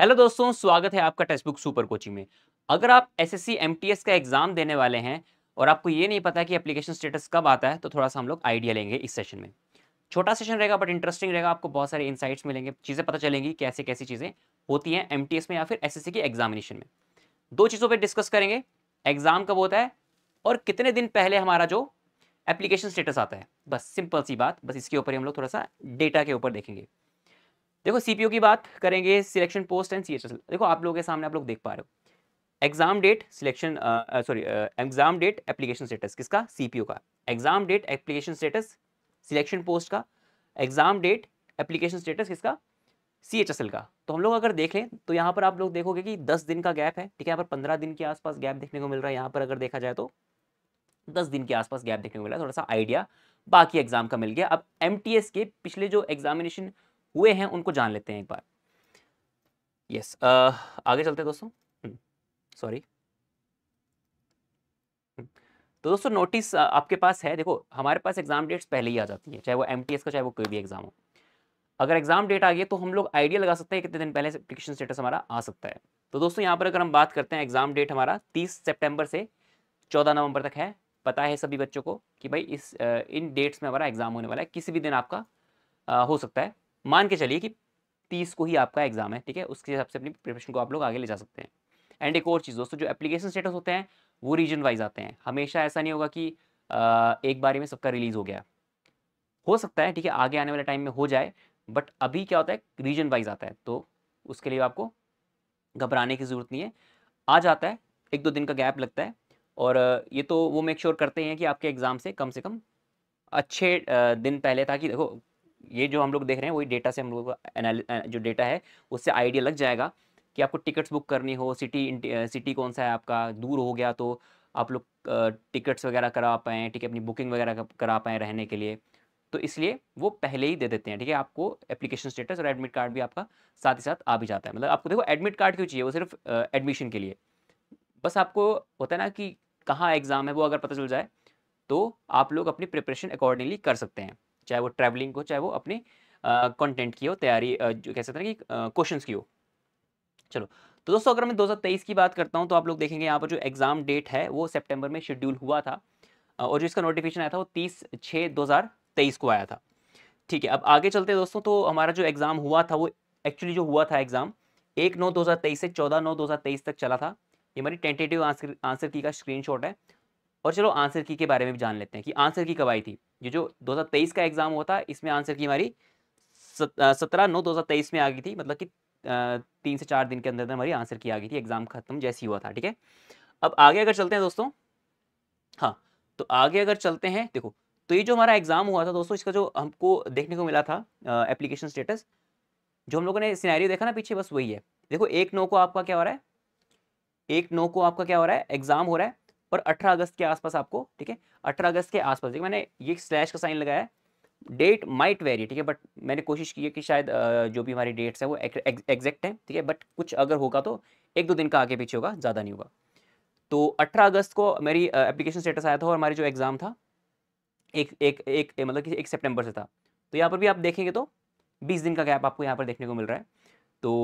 Hello दोस्तों स्वागत है आपका टेक्स्ट बुक सुपर कोचिंग में अगर आप एसएससी एमटीएस का एग्जाम देने वाले हैं और आपको ये नहीं पता कि एप्लीकेशन स्टेटस कब आता है तो थोड़ा सा हम लोग आइडिया लेंगे इस सेशन में छोटा सेशन रहेगा बट इंटरेस्टिंग रहेगा आपको बहुत सारे इंसाइट्स मिलेंगे चीज़ें पता चलेंगी कैसे कैसी चीज़ें होती हैं एम में या फिर एस के एग्जामिनेशन में दो चीज़ों पर डिस्कस करेंगे एग्जाम कब होता है और कितने दिन पहले हमारा जो एप्लीकेशन स्टेटस आता है बस सिंपल सी बात बस इसके ऊपर हम लोग थोड़ा सा डेटा के ऊपर देखेंगे देखो सीपीओ की बात करेंगे सिलेक्शन पोस्ट एंड सी देखो आप लोगों के सामने आप लोग देख पा रहे हो exam date selection sorry exam date application status किसका सीपीओ का exam date application status selection post का एग्जाम डेट एप्लीकेशन स्टेटस किसका सी का तो हम लोग अगर देखें तो यहाँ पर आप लोग देखोगे कि दस दिन का गैप है ठीक है यहाँ पर पंद्रह दिन के आसपास गैप देखने को मिल रहा है यहाँ पर अगर देखा जाए तो दस दिन के आसपास गैप देखने को मिल रहा है थोड़ा सा आइडिया बाकी एग्जाम का मिल गया अब एम के पिछले जो एग्जामिनेशन हुए हैं उनको जान लेते हैं एक बार यस yes, uh, आगे चलते दोस्तों सॉरी हम्म, हम्म, तो दोस्तों नोटिस आपके पास है देखो हमारे पास एग्जाम डेट्स पहले ही आ जाती है चाहे वो एम का चाहे वो कोई भी एग्जाम हो अगर एग्जाम डेट आ गई तो हम लोग आइडिया लगा सकते हैं कितने दिन पहले एप्लीकेशन स्टेटस हमारा आ सकता है तो दोस्तों यहाँ पर अगर हम बात करते हैं एग्जाम डेट हमारा तीस सितंबर से चौदह नवंबर तक है पता है सभी बच्चों को कि भाई इस इन डेट्स में हमारा एग्जाम होने वाला है किसी भी दिन आपका आ, हो सकता है मान के चलिए कि तीस को ही आपका एग्जाम है ठीक है उसके हिसाब से अपनी प्रिपरेशन को आप लोग आगे ले जा सकते हैं एंड एक और चीज़ दोस्तों जो एप्लीकेशन स्टेटस होते हैं वो रीजन वाइज आते हैं हमेशा ऐसा नहीं होगा कि एक बार में सबका रिलीज हो गया हो सकता है ठीक है आगे आने वाले टाइम में हो जाए बट अभी क्या होता है रीजन वाइज आता है तो उसके लिए आपको घबराने की ज़रूरत नहीं है आ जाता है एक दो दिन का गैप लगता है और ये तो वो मेक श्योर sure करते हैं कि आपके एग्ज़ाम से कम से कम अच्छे दिन पहले ताकि देखो ये जो हम लोग देख रहे हैं वही डेटा से हम लोग जो डेटा है उससे आइडिया लग जाएगा कि आपको टिकट्स बुक करनी हो सिटी सिटी कौन सा है आपका दूर हो गया तो आप लोग टिकट्स वगैरह करा पाएँ ठीक है अपनी बुकिंग वगैरह करा पाएँ रहने के लिए तो इसलिए वो पहले ही दे देते हैं ठीक है आपको एप्लीकेशन स्टेटस और एडमिट कार्ड भी आपका साथ ही साथ आ भी जाता है मतलब आपको देखो एडमिट कार्ड क्यों चाहिए वो सिर्फ एडमिशन के लिए बस आपको होता है ना कि कहाँ एग्ज़ाम है वो अगर पता चल जाए तो आप लोग अपनी प्रिपरेशन अकॉर्डिंगली कर सकते हैं चाहे वो ट्रैवलिंग को चाहे वो अपने कंटेंट की हो तैयारी जो कह सकते हैं कि क्वेश्चंस की हो चलो तो दोस्तों अगर मैं 2023 की बात करता हूँ तो आप लोग देखेंगे यहाँ पर जो एग्ज़ाम डेट है वो सितंबर में शेड्यूल हुआ था और जो इसका नोटिफिकेशन आया था वो तीस छः दो को आया था ठीक है अब आगे चलते हैं दोस्तों तो हमारा जो एग्ज़ाम हुआ था वो एक्चुअली जो हुआ था एग्ज़ाम एक नौ दो से चौदह नौ दो तक चला था ये हमारी टेंटेटिव आंसर आंसर की का स्क्रीनशॉट है और चलो आंसर की के बारे में भी जान लेते हैं कि आंसर की कब आई थी ये जो 2023 का एग्ज़ाम होता है इसमें आंसर की हमारी सत्रह नौ दो में आ गई थी मतलब कि तीन से चार दिन के अंदर अंदर हमारी आंसर की आ गई थी एग्ज़ाम ख़त्म जैसी हुआ था ठीक है अब आगे अगर चलते हैं दोस्तों हाँ तो आगे अगर चलते हैं देखो तो ये जो हमारा एग्ज़ाम हुआ था दोस्तों इसका जो हमको देखने को मिला था एप्लीकेशन स्टेटस जो हम लोगों ने सिनेरियो देखा ना पीछे बस वही है देखो एक नौ को आपका क्या हो रहा है एक नौ को आपका क्या हो रहा है एग्ज़ाम हो रहा है और 18 अगस्त के आसपास आपको ठीक है 18 अगस्त के आसपास देखिए मैंने ये स्लैश का साइन लगाया है डेट माइट वेरी ठीक है बट मैंने कोशिश की है कि शायद जो भी हमारी डेट्स हैं वो एग्जैक्ट हैं ठीक है बट कुछ अगर होगा तो एक दो दिन का आगे पीछे होगा ज़्यादा नहीं होगा तो 18 अगस्त को मेरी एप्लीकेशन स्टेटस आया था और हमारी जो एग्ज़ाम था एक एक एक मतलब कि एक सितंबर से था तो यहाँ पर भी आप देखेंगे तो बीस दिन का गैप आपको यहाँ पर देखने को मिल रहा है तो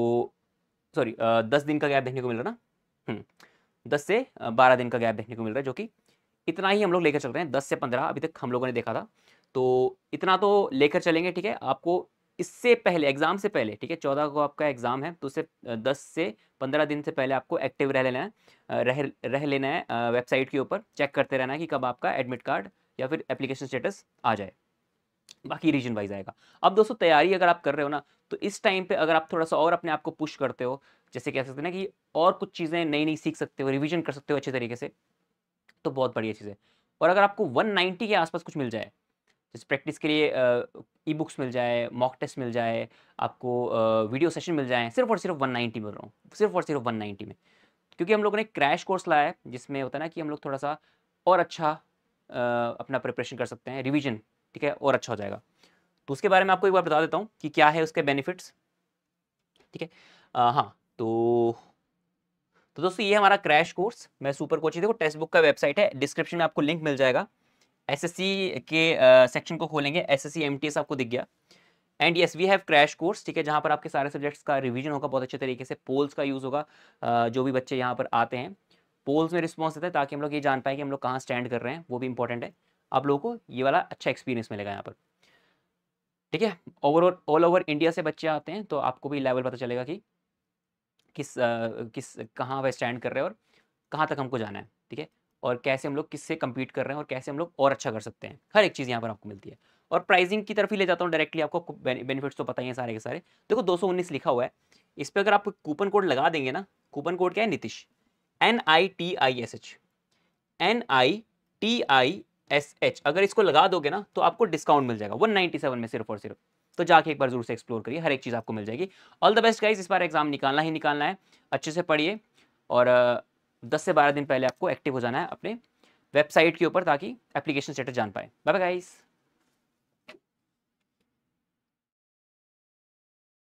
सॉरी दस दिन का गैप देखने को मिल रहा है ना हम्म। दस से बारह दिन का गैप देखने को मिल रहा है जो कि इतना ही हम लोग लेकर चल रहे हैं दस से पंद्रह अभी तक हम लोगों ने देखा था तो इतना तो लेकर चलेंगे ठीक है आपको इससे पहले एग्ज़ाम से पहले ठीक है चौदह को आपका एग्ज़ाम है तो उसे दस से पंद्रह दिन से पहले आपको एक्टिव रह लेना है रह रह लेना है वेबसाइट के ऊपर चेक करते रहना है कि कब आपका एडमिट कार्ड या फिर एप्लीकेशन स्टेटस आ जाए बाकी रीजन वाइज आएगा अब दोस्तों तैयारी अगर आप कर रहे हो ना तो इस टाइम पे अगर आप थोड़ा सा और अपने आप को पुश करते हो जैसे कह सकते हैं ना कि और कुछ चीज़ें नई नई सीख सकते हो रिविजन कर सकते हो अच्छे तरीके से तो बहुत बढ़िया चीज़ है और अगर आपको वन के आसपास कुछ मिल जाए जैसे प्रैक्टिस के लिए ई बुक्स मिल जाए मॉक टेस्ट मिल जाए आपको वीडियो सेशन मिल जाए सिर्फ और सिर्फ वन मिल रहा हूँ सिर्फ और सिर्फ वन में क्योंकि हम लोगों ने क्रैश कोर्स लाया है जिसमें होता है ना कि हम लोग थोड़ा सा और अच्छा अपना प्रिपरेशन कर सकते हैं रिविजन ठीक है और अच्छा हो जाएगा तो उसके बारे में आपको एक बार बता देता हूँ कि क्या है उसके बेनिफिट्स ठीक है हाँ तो तो दोस्तों ये हमारा क्रैश कोर्स मैं सुपर कोचिंग देखो टेक्स्ट बुक का वेबसाइट है डिस्क्रिप्शन में आपको लिंक मिल जाएगा एसएससी के सेक्शन uh, को खोलेंगे एसएससी एमटीएस आपको दिख गया and yes we have crash course ठीक है जहाँ पर आपके सारे सब्जेक्ट्स का रिवीजन होगा बहुत अच्छे तरीके से पोल्स का यूज़ होगा uh, जो भी बच्चे यहाँ पर आते हैं पोल्स में रिस्पॉन्स देते हैं ताकि हम लोग ये जान पाए कि हम लोग कहाँ स्टैंड कर रहे हैं वो भी इंपॉर्टेंट है आप लोगों को ये वाला अच्छा एक्सपीरियंस मिलेगा यहाँ पर ठीक है ओवरऑल ऑल ओवर इंडिया से बच्चे आते हैं तो आपको भी लेवल पता चलेगा कि किस आ, किस कहाँ वह स्टैंड कर रहे हैं और कहाँ तक हमको जाना है ठीक है और कैसे हम लोग किससे कम्पीट कर रहे हैं और कैसे हम लोग और अच्छा कर सकते हैं हर एक चीज़ यहाँ पर आपको मिलती है और प्राइसिंग की तरफ ही ले जाता हूँ डायरेक्टली आपको बेनिफिट्स तो पता ही है सारे के सारे देखो दो लिखा हुआ है इस पर अगर आप कूपन कोड लगा देंगे ना कूपन कोड क्या है Nitish N I T I S H N I T I S H अगर इसको लगा दोगे ना तो आपको डिस्काउंट मिल जाएगा वन नाइन्टी सेवन में सिर्फ और सिर्फ तो जाके एक बार जरूर से एक्सप्लोर करिए हर एक चीज़ आपको मिल जाएगी ऑल द बेस्ट गाइज इस बार एग्जाम निकालना ही निकालना है अच्छे से पढ़िए और दस से बारह दिन पहले आपको एक्टिव हो जाना है अपने वेबसाइट के ऊपर ताकि एप्लीकेशन स्टेटस जान पाए बाय बाय गाइज़